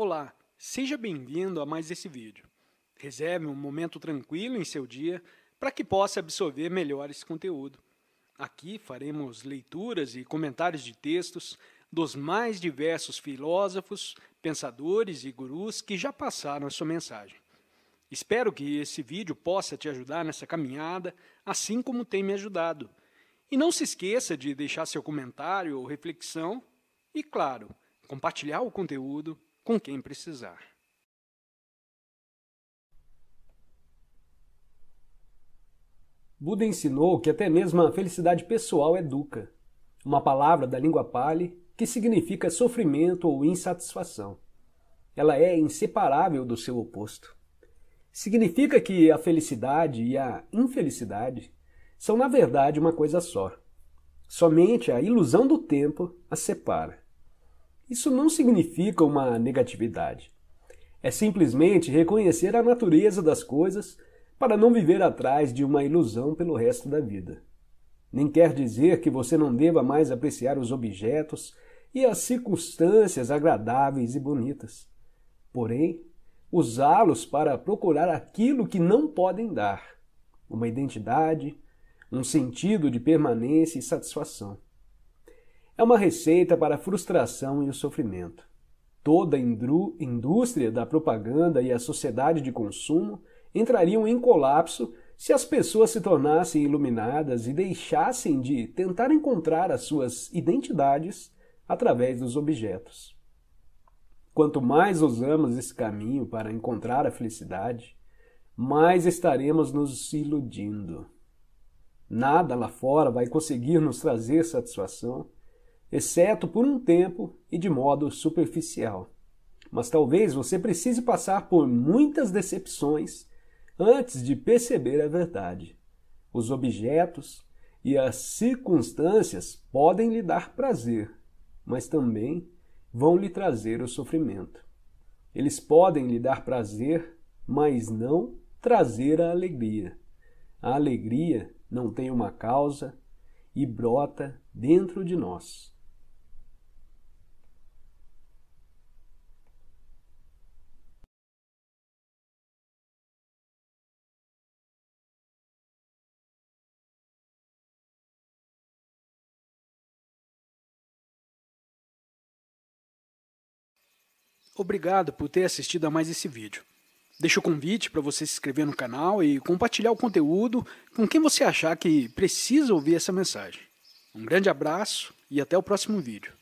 Olá, seja bem-vindo a mais esse vídeo. Reserve um momento tranquilo em seu dia para que possa absorver melhor esse conteúdo. Aqui faremos leituras e comentários de textos dos mais diversos filósofos, pensadores e gurus que já passaram a sua mensagem. Espero que esse vídeo possa te ajudar nessa caminhada, assim como tem me ajudado. E não se esqueça de deixar seu comentário ou reflexão e, claro, compartilhar o conteúdo com quem precisar. Buda ensinou que até mesmo a felicidade pessoal é dukkha, uma palavra da língua pali que significa sofrimento ou insatisfação. Ela é inseparável do seu oposto. Significa que a felicidade e a infelicidade são, na verdade, uma coisa só. Somente a ilusão do tempo as separa. Isso não significa uma negatividade. É simplesmente reconhecer a natureza das coisas para não viver atrás de uma ilusão pelo resto da vida. Nem quer dizer que você não deva mais apreciar os objetos e as circunstâncias agradáveis e bonitas. Porém, usá-los para procurar aquilo que não podem dar uma identidade, um sentido de permanência e satisfação é uma receita para a frustração e o sofrimento. Toda a indústria da propaganda e a sociedade de consumo entrariam em colapso se as pessoas se tornassem iluminadas e deixassem de tentar encontrar as suas identidades através dos objetos. Quanto mais usamos esse caminho para encontrar a felicidade, mais estaremos nos iludindo. Nada lá fora vai conseguir nos trazer satisfação exceto por um tempo e de modo superficial. Mas talvez você precise passar por muitas decepções antes de perceber a verdade. Os objetos e as circunstâncias podem lhe dar prazer, mas também vão lhe trazer o sofrimento. Eles podem lhe dar prazer, mas não trazer a alegria. A alegria não tem uma causa e brota dentro de nós. Obrigado por ter assistido a mais esse vídeo. Deixo o convite para você se inscrever no canal e compartilhar o conteúdo com quem você achar que precisa ouvir essa mensagem. Um grande abraço e até o próximo vídeo.